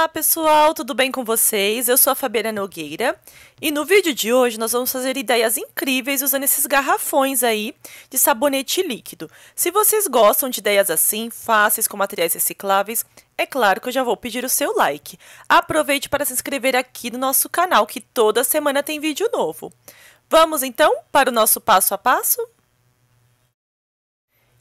Olá pessoal, tudo bem com vocês? Eu sou a Fabiana Nogueira e no vídeo de hoje nós vamos fazer ideias incríveis usando esses garrafões aí de sabonete líquido. Se vocês gostam de ideias assim, fáceis, com materiais recicláveis, é claro que eu já vou pedir o seu like. Aproveite para se inscrever aqui no nosso canal que toda semana tem vídeo novo. Vamos então para o nosso passo a passo?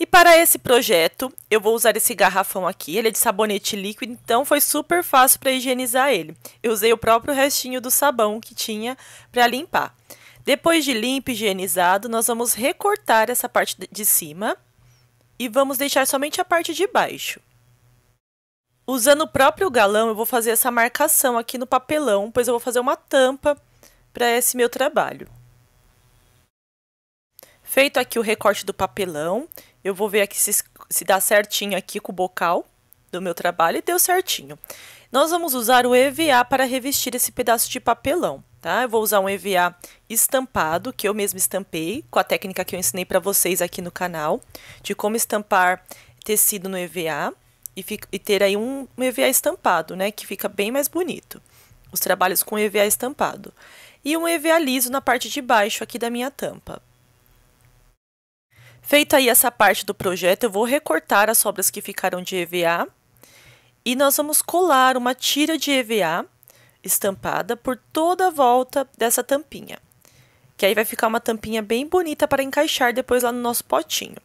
E para esse projeto, eu vou usar esse garrafão aqui. Ele é de sabonete líquido, então foi super fácil para higienizar ele. Eu usei o próprio restinho do sabão que tinha para limpar. Depois de limpo e higienizado, nós vamos recortar essa parte de cima e vamos deixar somente a parte de baixo. Usando o próprio galão, eu vou fazer essa marcação aqui no papelão, pois eu vou fazer uma tampa para esse meu trabalho. Feito aqui o recorte do papelão, eu vou ver aqui se, se dá certinho aqui com o bocal do meu trabalho. E deu certinho. Nós vamos usar o EVA para revestir esse pedaço de papelão, tá? Eu vou usar um EVA estampado, que eu mesmo estampei, com a técnica que eu ensinei para vocês aqui no canal, de como estampar tecido no EVA e, fica, e ter aí um, um EVA estampado, né? Que fica bem mais bonito. Os trabalhos com EVA estampado. E um EVA liso na parte de baixo aqui da minha tampa. Feita aí essa parte do projeto, eu vou recortar as sobras que ficaram de EVA e nós vamos colar uma tira de EVA estampada por toda a volta dessa tampinha, que aí vai ficar uma tampinha bem bonita para encaixar depois lá no nosso potinho.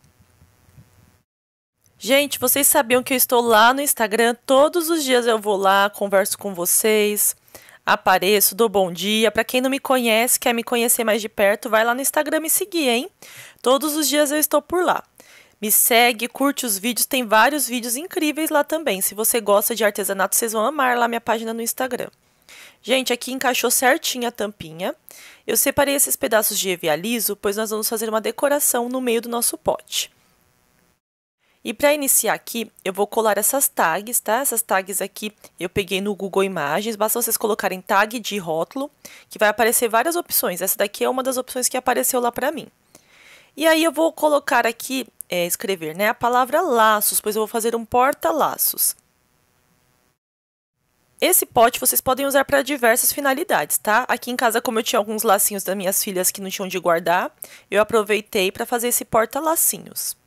Gente, vocês sabiam que eu estou lá no Instagram, todos os dias eu vou lá, converso com vocês, apareço, dou bom dia. Para quem não me conhece, quer me conhecer mais de perto, vai lá no Instagram me seguir, hein? Todos os dias eu estou por lá. Me segue, curte os vídeos, tem vários vídeos incríveis lá também. Se você gosta de artesanato, vocês vão amar lá minha página no Instagram. Gente, aqui encaixou certinho a tampinha. Eu separei esses pedaços de evialiso, liso, pois nós vamos fazer uma decoração no meio do nosso pote. E para iniciar aqui, eu vou colar essas tags, tá? Essas tags aqui eu peguei no Google Imagens, basta vocês colocarem tag de rótulo, que vai aparecer várias opções. Essa daqui é uma das opções que apareceu lá para mim. E aí eu vou colocar aqui, é, escrever, né, a palavra laços, pois eu vou fazer um porta-laços. Esse pote vocês podem usar para diversas finalidades, tá? Aqui em casa, como eu tinha alguns lacinhos das minhas filhas que não tinham de guardar, eu aproveitei para fazer esse porta-lacinhos.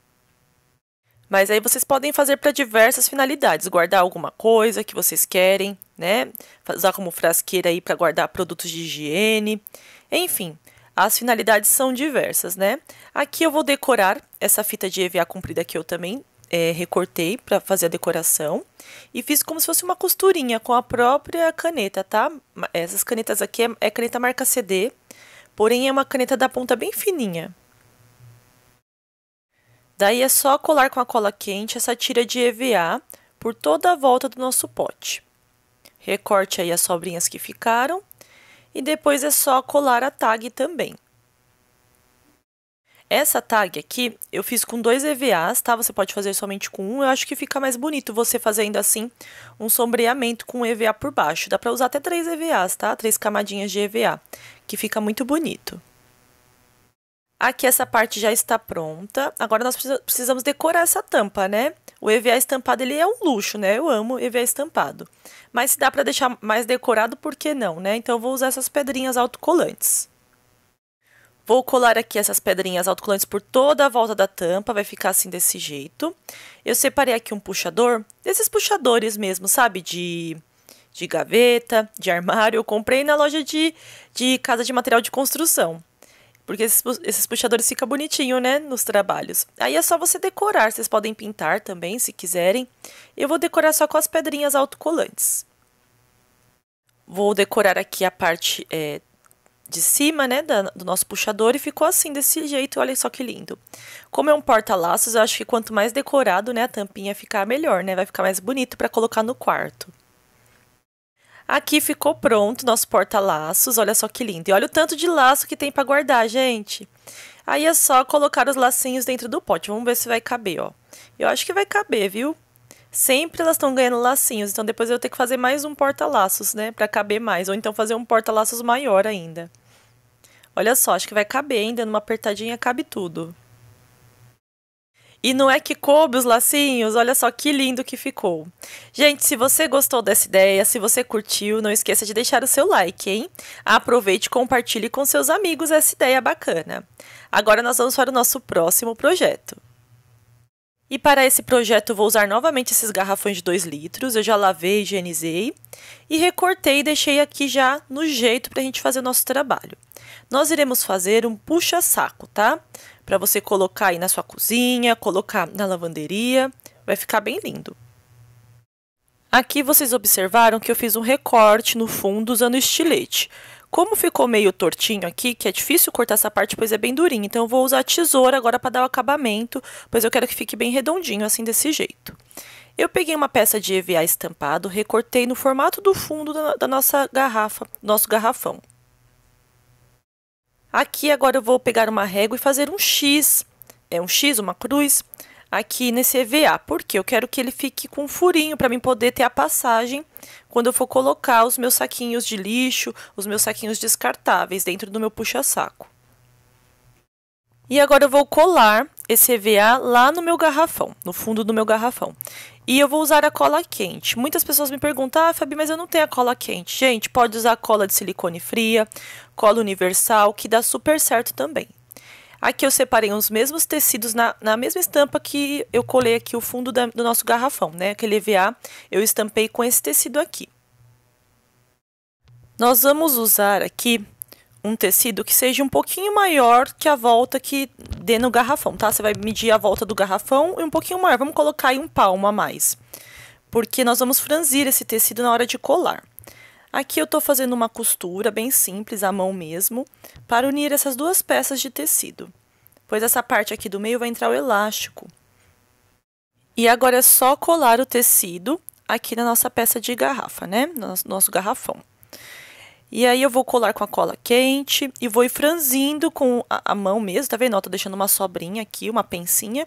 Mas aí vocês podem fazer para diversas finalidades, guardar alguma coisa que vocês querem, né? Usar como frasqueira aí para guardar produtos de higiene. Enfim, as finalidades são diversas, né? Aqui eu vou decorar essa fita de EVA comprida que eu também é, recortei para fazer a decoração e fiz como se fosse uma costurinha com a própria caneta, tá? Essas canetas aqui é, é caneta marca CD, porém é uma caneta da ponta bem fininha, Daí é só colar com a cola quente essa tira de EVA por toda a volta do nosso pote. Recorte aí as sobrinhas que ficaram e depois é só colar a tag também. Essa tag aqui eu fiz com dois EVAs, tá? Você pode fazer somente com um. Eu acho que fica mais bonito você fazendo assim um sombreamento com EVA por baixo. Dá pra usar até três EVAs, tá? Três camadinhas de EVA, que fica muito bonito. Aqui essa parte já está pronta. Agora nós precisamos decorar essa tampa, né? O EVA estampado ele é um luxo, né? Eu amo EVA estampado. Mas se dá para deixar mais decorado, por que não, né? Então eu vou usar essas pedrinhas autocolantes. Vou colar aqui essas pedrinhas autocolantes por toda a volta da tampa, vai ficar assim desse jeito. Eu separei aqui um puxador, desses puxadores mesmo, sabe? De, de gaveta, de armário, eu comprei na loja de, de casa de material de construção. Porque esses, esses puxadores ficam bonitinho, né? Nos trabalhos. Aí é só você decorar. Vocês podem pintar também, se quiserem. Eu vou decorar só com as pedrinhas autocolantes. Vou decorar aqui a parte é, de cima, né, da, do nosso puxador e ficou assim, desse jeito, olha só que lindo. Como é um porta-laços, eu acho que quanto mais decorado, né, a tampinha ficar melhor, né, vai ficar mais bonito para colocar no quarto. Aqui ficou pronto nosso porta-laços, olha só que lindo. E olha o tanto de laço que tem para guardar, gente. Aí é só colocar os lacinhos dentro do pote, vamos ver se vai caber, ó. Eu acho que vai caber, viu? Sempre elas estão ganhando lacinhos, então depois eu vou ter que fazer mais um porta-laços, né, para caber mais. Ou então fazer um porta-laços maior ainda. Olha só, acho que vai caber ainda, numa apertadinha cabe tudo. E não é que coube os lacinhos? Olha só que lindo que ficou. Gente, se você gostou dessa ideia, se você curtiu, não esqueça de deixar o seu like, hein? Aproveite e compartilhe com seus amigos essa ideia bacana. Agora nós vamos para o nosso próximo projeto. E para esse projeto vou usar novamente esses garrafões de 2 litros, eu já lavei, higienizei e recortei e deixei aqui já no jeito para a gente fazer o nosso trabalho. Nós iremos fazer um puxa-saco, tá? para você colocar aí na sua cozinha, colocar na lavanderia, vai ficar bem lindo. Aqui vocês observaram que eu fiz um recorte no fundo usando estilete. Como ficou meio tortinho aqui, que é difícil cortar essa parte, pois é bem durinho, então eu vou usar a tesoura agora para dar o acabamento, pois eu quero que fique bem redondinho, assim, desse jeito. Eu peguei uma peça de EVA estampado, recortei no formato do fundo da, da nossa garrafa, nosso garrafão. Aqui agora eu vou pegar uma régua e fazer um X, é um X, uma cruz, aqui nesse EVA, porque eu quero que ele fique com um furinho para mim poder ter a passagem quando eu for colocar os meus saquinhos de lixo, os meus saquinhos descartáveis dentro do meu puxa-saco. E agora eu vou colar esse EVA lá no meu garrafão, no fundo do meu garrafão. E eu vou usar a cola quente. Muitas pessoas me perguntam, ah, Fabi, mas eu não tenho a cola quente. Gente, pode usar cola de silicone fria, cola universal, que dá super certo também. Aqui eu separei os mesmos tecidos na, na mesma estampa que eu colei aqui o fundo da, do nosso garrafão, né? Aquele EVA eu estampei com esse tecido aqui. Nós vamos usar aqui um tecido que seja um pouquinho maior que a volta que dê no garrafão, tá? Você vai medir a volta do garrafão e um pouquinho maior. Vamos colocar aí um palmo a mais. Porque nós vamos franzir esse tecido na hora de colar. Aqui eu tô fazendo uma costura bem simples, à mão mesmo, para unir essas duas peças de tecido. Pois essa parte aqui do meio vai entrar o elástico. E agora é só colar o tecido aqui na nossa peça de garrafa, né? No nosso garrafão. E aí eu vou colar com a cola quente e vou ir franzindo com a, a mão mesmo, tá vendo? Ó, tô deixando uma sobrinha aqui, uma pencinha,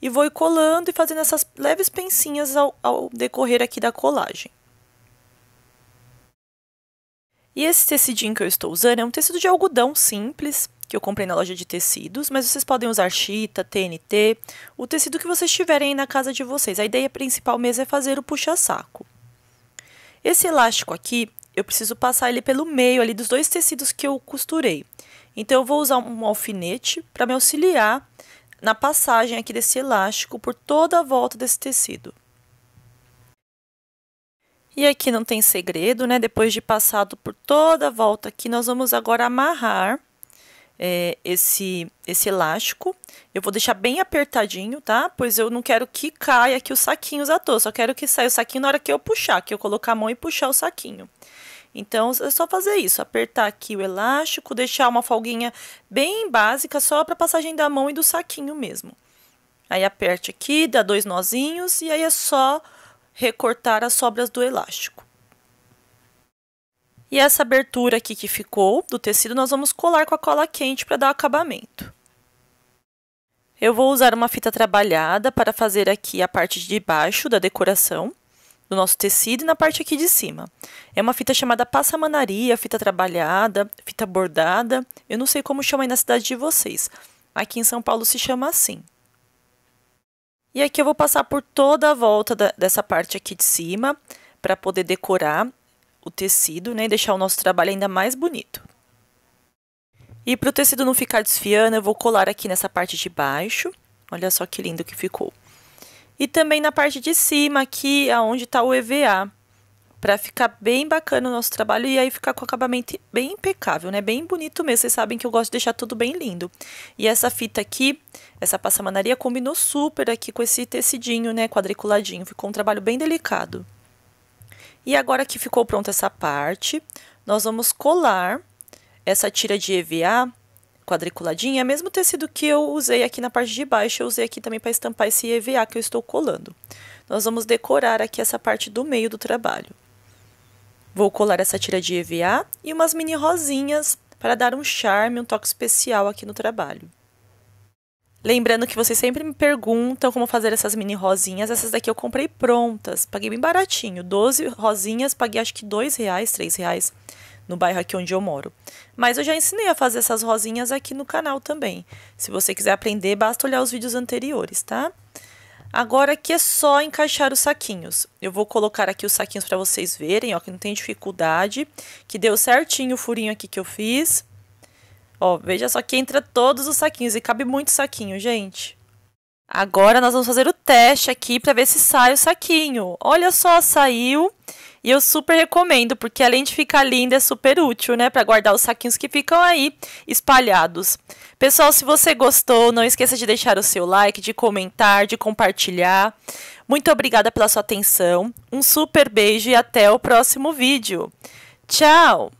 e vou ir colando e fazendo essas leves pencinhas ao, ao decorrer aqui da colagem. E esse tecidinho que eu estou usando é um tecido de algodão simples, que eu comprei na loja de tecidos, mas vocês podem usar chita, TNT, o tecido que vocês tiverem aí na casa de vocês. A ideia principal mesmo é fazer o puxa-saco. Esse elástico aqui, eu preciso passar ele pelo meio ali dos dois tecidos que eu costurei. Então, eu vou usar um alfinete para me auxiliar na passagem aqui desse elástico por toda a volta desse tecido. E aqui não tem segredo, né? Depois de passado por toda a volta aqui, nós vamos agora amarrar é, esse, esse elástico. Eu vou deixar bem apertadinho, tá? Pois eu não quero que caia aqui os saquinhos à toa. Só quero que saia o saquinho na hora que eu puxar, que eu colocar a mão e puxar o saquinho. Então, é só fazer isso, apertar aqui o elástico, deixar uma folguinha bem básica, só para passagem da mão e do saquinho mesmo. Aí, aperte aqui, dá dois nozinhos, e aí é só recortar as sobras do elástico. E essa abertura aqui que ficou do tecido, nós vamos colar com a cola quente para dar acabamento. Eu vou usar uma fita trabalhada para fazer aqui a parte de baixo da decoração do nosso tecido e na parte aqui de cima. É uma fita chamada passamanaria, fita trabalhada, fita bordada. Eu não sei como chama aí na cidade de vocês. Aqui em São Paulo se chama assim. E aqui eu vou passar por toda a volta da, dessa parte aqui de cima para poder decorar o tecido né, e deixar o nosso trabalho ainda mais bonito. E para o tecido não ficar desfiando, eu vou colar aqui nessa parte de baixo. Olha só que lindo que ficou. E também na parte de cima aqui, aonde está o EVA, para ficar bem bacana o nosso trabalho e aí ficar com o acabamento bem impecável, né? Bem bonito mesmo. Vocês sabem que eu gosto de deixar tudo bem lindo. E essa fita aqui, essa passamanaria combinou super aqui com esse tecidinho, né, quadriculadinho. Ficou um trabalho bem delicado. E agora que ficou pronta essa parte, nós vamos colar essa tira de EVA quadriculadinha, mesmo tecido que eu usei aqui na parte de baixo, eu usei aqui também para estampar esse EVA que eu estou colando. Nós vamos decorar aqui essa parte do meio do trabalho. Vou colar essa tira de EVA e umas mini rosinhas para dar um charme, um toque especial aqui no trabalho. Lembrando que vocês sempre me perguntam como fazer essas mini rosinhas. Essas daqui eu comprei prontas, paguei bem baratinho. 12 rosinhas, paguei acho que 2 reais, 3 reais no bairro aqui onde eu moro. Mas eu já ensinei a fazer essas rosinhas aqui no canal também. Se você quiser aprender, basta olhar os vídeos anteriores, tá? Agora aqui é só encaixar os saquinhos. Eu vou colocar aqui os saquinhos para vocês verem, ó, que não tem dificuldade. Que deu certinho o furinho aqui que eu fiz. Ó, veja só que entra todos os saquinhos e cabe muito saquinho, gente. Agora nós vamos fazer o teste aqui para ver se sai o saquinho. Olha só, saiu. E eu super recomendo, porque além de ficar linda, é super útil, né? Para guardar os saquinhos que ficam aí espalhados. Pessoal, se você gostou, não esqueça de deixar o seu like, de comentar, de compartilhar. Muito obrigada pela sua atenção. Um super beijo e até o próximo vídeo. Tchau!